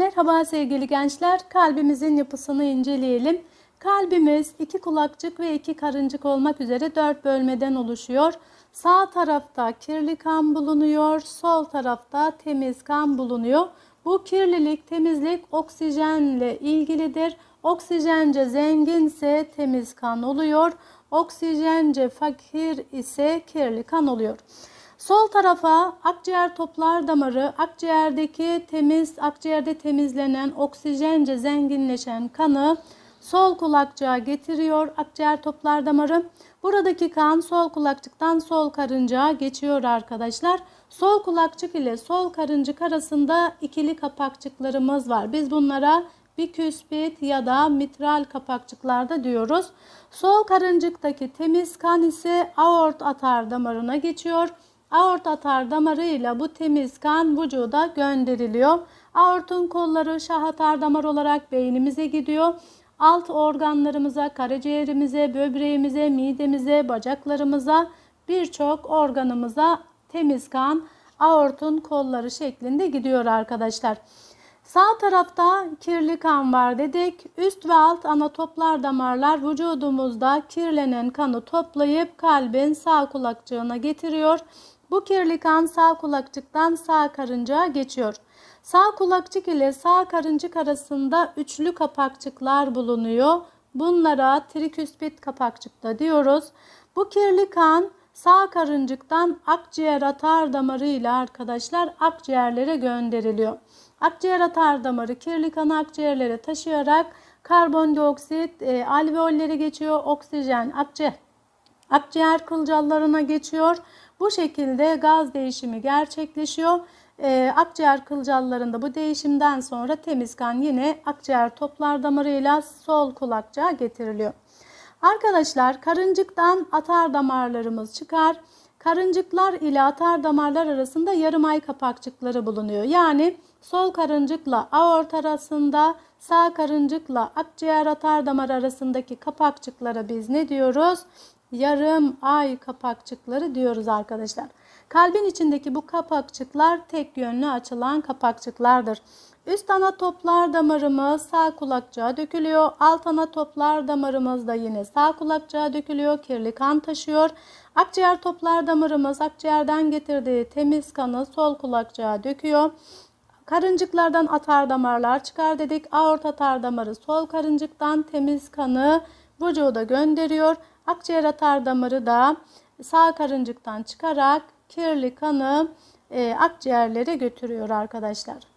Merhaba sevgili gençler, kalbimizin yapısını inceleyelim. Kalbimiz iki kulakçık ve iki karıncık olmak üzere dört bölmeden oluşuyor. Sağ tarafta kirli kan bulunuyor, sol tarafta temiz kan bulunuyor. Bu kirlilik, temizlik oksijenle ilgilidir. Oksijence zenginse temiz kan oluyor. Oksijence fakir ise kirli kan oluyor. Sol tarafa akciğer toplar damarı akciğerdeki temiz akciğerde temizlenen oksijence zenginleşen kanı sol kulakçığa getiriyor akciğer toplar damarı. Buradaki kan sol kulakçıktan sol karıncağa geçiyor arkadaşlar. Sol kulakçık ile sol karıncık arasında ikili kapakçıklarımız var. Biz bunlara biküspit ya da mitral kapakçıklarda diyoruz. Sol karıncıktaki temiz kan ise aort atar damarına geçiyor. Aorta tar damarıyla bu temiz kan vücuda gönderiliyor. Aortun kolları şahatar damar olarak beynimize gidiyor. Alt organlarımıza, karaciğerimize, böbreğimize, midemize, bacaklarımıza, birçok organımıza temiz kan aortun kolları şeklinde gidiyor arkadaşlar. Sağ tarafta kirli kan var dedik. Üst ve alt ana toplar damarlar vücudumuzda kirlenen kanı toplayıp kalbin sağ kulakçığına getiriyor. Bu kirli kan sağ kulakçıktan sağ karıncağa geçiyor. Sağ kulakçık ile sağ karıncık arasında üçlü kapakçıklar bulunuyor. Bunlara triküspit kapakçık da diyoruz. Bu kirli kan sağ karıncıktan akciğer atar damarıyla arkadaşlar akciğerlere gönderiliyor. Akciğer atar damarı kirli kanı akciğerlere taşıyarak karbondioksit e, alveollere geçiyor. Oksijen akciğer, akciğer kılcallarına geçiyor. Bu şekilde gaz değişimi gerçekleşiyor. Ee, akciğer kılcallarında bu değişimden sonra temiz kan yine akciğer toplar damarıyla sol kulakçığa getiriliyor. Arkadaşlar karıncıktan atar damarlarımız çıkar. Karıncıklar ile atar damarlar arasında yarım ay kapakçıkları bulunuyor. Yani sol karıncıkla aort arasında sağ karıncıkla akciğer atar damar arasındaki kapakçıklara biz ne diyoruz? yarım ay kapakçıkları diyoruz arkadaşlar. Kalbin içindeki bu kapakçıklar tek yönlü açılan kapakçıklardır. Üst ana toplar damarımız sağ kulakçığa dökülüyor. Alt ana toplar damarımız da yine sağ kulakçığa dökülüyor. Kirli kan taşıyor. Akciğer toplar damarımız akciğerden getirdiği temiz kanı sol kulakçığa döküyor. Karıncıklardan atar damarlar çıkar dedik. Aort atar damarı sol karıncıktan temiz kanı vücuda gönderiyor. Akciğer atar damarı da sağ karıncıktan çıkarak kirli kanı e, akciğerlere götürüyor arkadaşlar.